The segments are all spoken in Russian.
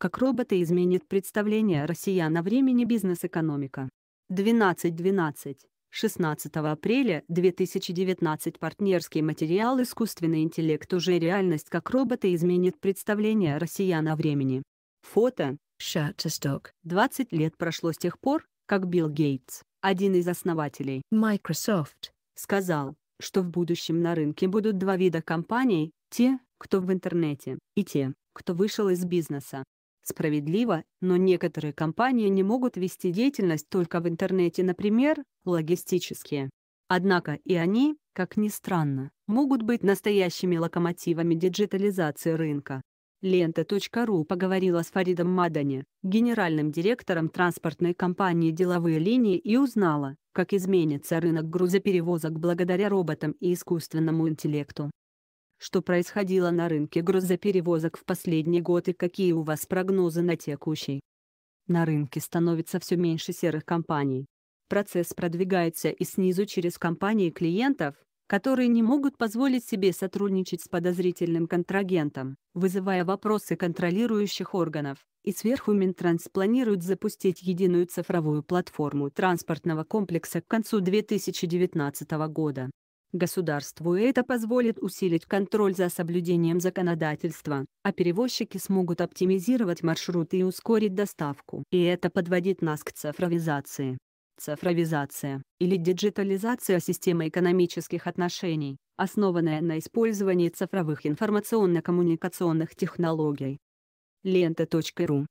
Как роботы изменят представление россиян о времени бизнес-экономика. 12.12. 16 апреля 2019 партнерский материал «Искусственный интеллект уже реальность. Как роботы изменят представление россиян о времени». Фото. Shutterstock. 20 лет прошло с тех пор, как Билл Гейтс, один из основателей Microsoft, сказал, что в будущем на рынке будут два вида компаний, те, кто в интернете, и те, кто вышел из бизнеса. Справедливо, но некоторые компании не могут вести деятельность только в интернете, например, логистические. Однако и они, как ни странно, могут быть настоящими локомотивами диджитализации рынка. Лента.ру поговорила с Фаридом Мадани, генеральным директором транспортной компании «Деловые линии» и узнала, как изменится рынок грузоперевозок благодаря роботам и искусственному интеллекту что происходило на рынке грузоперевозок в последний год и какие у вас прогнозы на текущий. На рынке становится все меньше серых компаний. Процесс продвигается и снизу через компании клиентов, которые не могут позволить себе сотрудничать с подозрительным контрагентом, вызывая вопросы контролирующих органов, и сверху Минтранс планирует запустить единую цифровую платформу транспортного комплекса к концу 2019 года. Государству это позволит усилить контроль за соблюдением законодательства, а перевозчики смогут оптимизировать маршруты и ускорить доставку. И это подводит нас к цифровизации. Цифровизация, или диджитализация системы экономических отношений, основанная на использовании цифровых информационно-коммуникационных технологий. Лента.ру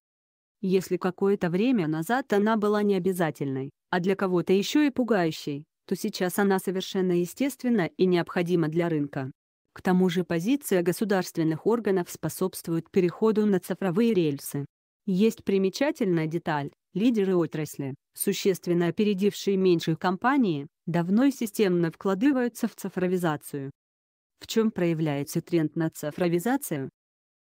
Если какое-то время назад она была необязательной, а для кого-то еще и пугающей, то сейчас она совершенно естественна и необходима для рынка. К тому же позиция государственных органов способствует переходу на цифровые рельсы. Есть примечательная деталь. Лидеры отрасли, существенно опередившие меньшие компании, давно и системно вкладываются в цифровизацию. В чем проявляется тренд на цифровизацию?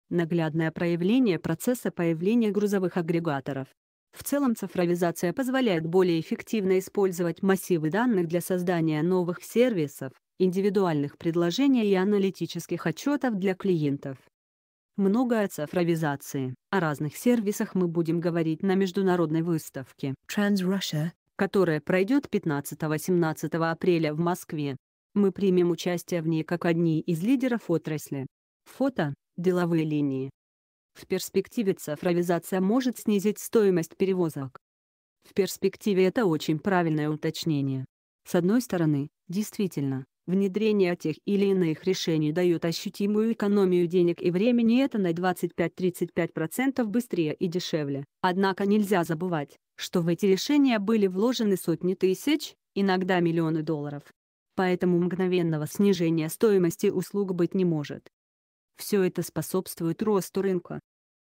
Наглядное проявление процесса появления грузовых агрегаторов, в целом цифровизация позволяет более эффективно использовать массивы данных для создания новых сервисов, индивидуальных предложений и аналитических отчетов для клиентов. Много о цифровизации, о разных сервисах мы будем говорить на международной выставке Trans-Russia, которая пройдет 15-17 апреля в Москве. Мы примем участие в ней как одни из лидеров отрасли. Фото – деловые линии. В перспективе цифровизация может снизить стоимость перевозок. В перспективе это очень правильное уточнение. С одной стороны, действительно, внедрение тех или иных решений дает ощутимую экономию денег и времени это на 25-35% быстрее и дешевле. Однако нельзя забывать, что в эти решения были вложены сотни тысяч, иногда миллионы долларов. Поэтому мгновенного снижения стоимости услуг быть не может. Все это способствует росту рынка.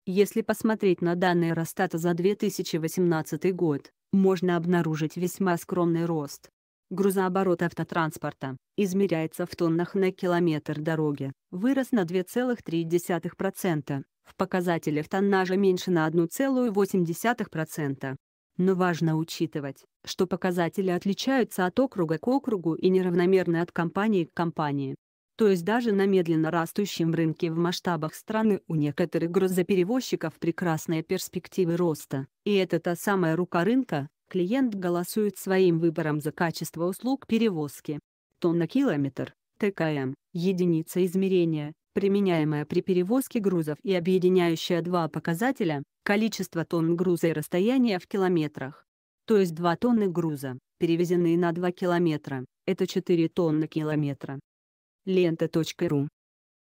Если посмотреть на данные Росстата за 2018 год, можно обнаружить весьма скромный рост. Грузооборот автотранспорта, измеряется в тоннах на километр дороги, вырос на 2,3%, в показателях тоннажа меньше на 1,8%. Но важно учитывать, что показатели отличаются от округа к округу и неравномерны от компании к компании то есть даже на медленно растущем рынке в масштабах страны у некоторых грузоперевозчиков прекрасные перспективы роста, и это та самая рука рынка, клиент голосует своим выбором за качество услуг перевозки. Тонна-километр, ТКМ, единица измерения, применяемая при перевозке грузов и объединяющая два показателя – количество тонн груза и расстояние в километрах. То есть 2 тонны груза, перевезенные на 2 километра, это 4 тонны километра. Лента.ру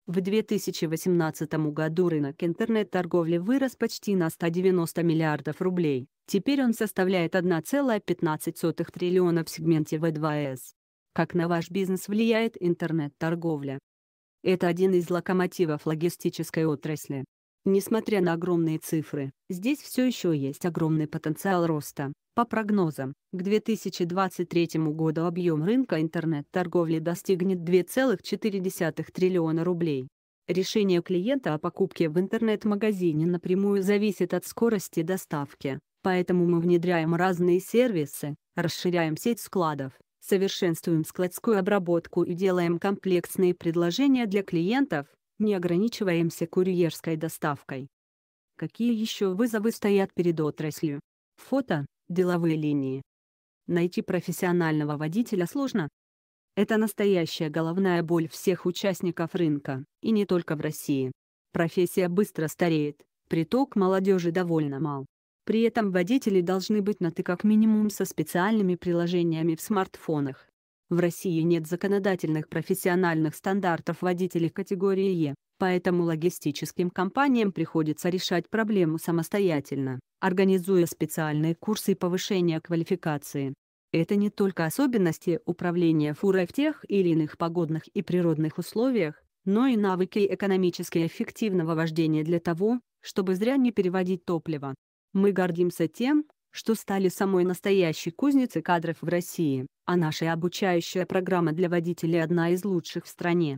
в 2018 году рынок интернет-торговли вырос почти на 190 миллиардов рублей, теперь он составляет 1,15 триллиона в сегменте в 2 с Как на ваш бизнес влияет интернет-торговля? Это один из локомотивов логистической отрасли. Несмотря на огромные цифры, здесь все еще есть огромный потенциал роста. По прогнозам, к 2023 году объем рынка интернет-торговли достигнет 2,4 триллиона рублей. Решение клиента о покупке в интернет-магазине напрямую зависит от скорости доставки, поэтому мы внедряем разные сервисы, расширяем сеть складов, совершенствуем складскую обработку и делаем комплексные предложения для клиентов, не ограничиваемся курьерской доставкой. Какие еще вызовы стоят перед отраслью? Фото, деловые линии. Найти профессионального водителя сложно. Это настоящая головная боль всех участников рынка, и не только в России. Профессия быстро стареет, приток молодежи довольно мал. При этом водители должны быть на «ты» как минимум со специальными приложениями в смартфонах. В России нет законодательных профессиональных стандартов водителей категории Е, поэтому логистическим компаниям приходится решать проблему самостоятельно, организуя специальные курсы повышения квалификации. Это не только особенности управления фурой в тех или иных погодных и природных условиях, но и навыки экономически эффективного вождения для того, чтобы зря не переводить топливо. Мы гордимся тем, что стали самой настоящей кузницей кадров в России, а наша обучающая программа для водителей одна из лучших в стране.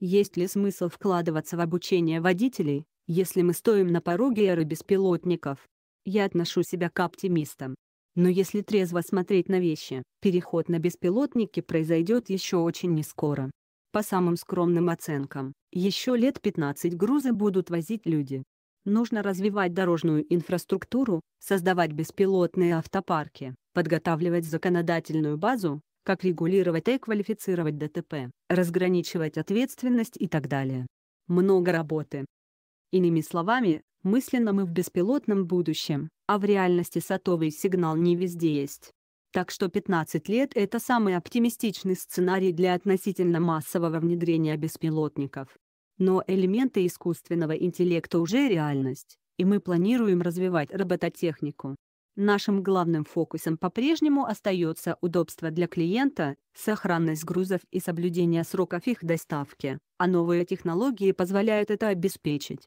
Есть ли смысл вкладываться в обучение водителей, если мы стоим на пороге эры беспилотников? Я отношу себя к оптимистам. Но если трезво смотреть на вещи, переход на беспилотники произойдет еще очень нескоро. По самым скромным оценкам, еще лет 15 грузы будут возить люди, Нужно развивать дорожную инфраструктуру, создавать беспилотные автопарки, подготавливать законодательную базу, как регулировать и квалифицировать ДТП, разграничивать ответственность и так далее. Много работы. Иными словами, мысленно мы в беспилотном будущем, а в реальности сотовый сигнал не везде есть. Так что 15 лет – это самый оптимистичный сценарий для относительно массового внедрения беспилотников. Но элементы искусственного интеллекта уже реальность, и мы планируем развивать робототехнику. Нашим главным фокусом по-прежнему остается удобство для клиента, сохранность грузов и соблюдение сроков их доставки, а новые технологии позволяют это обеспечить.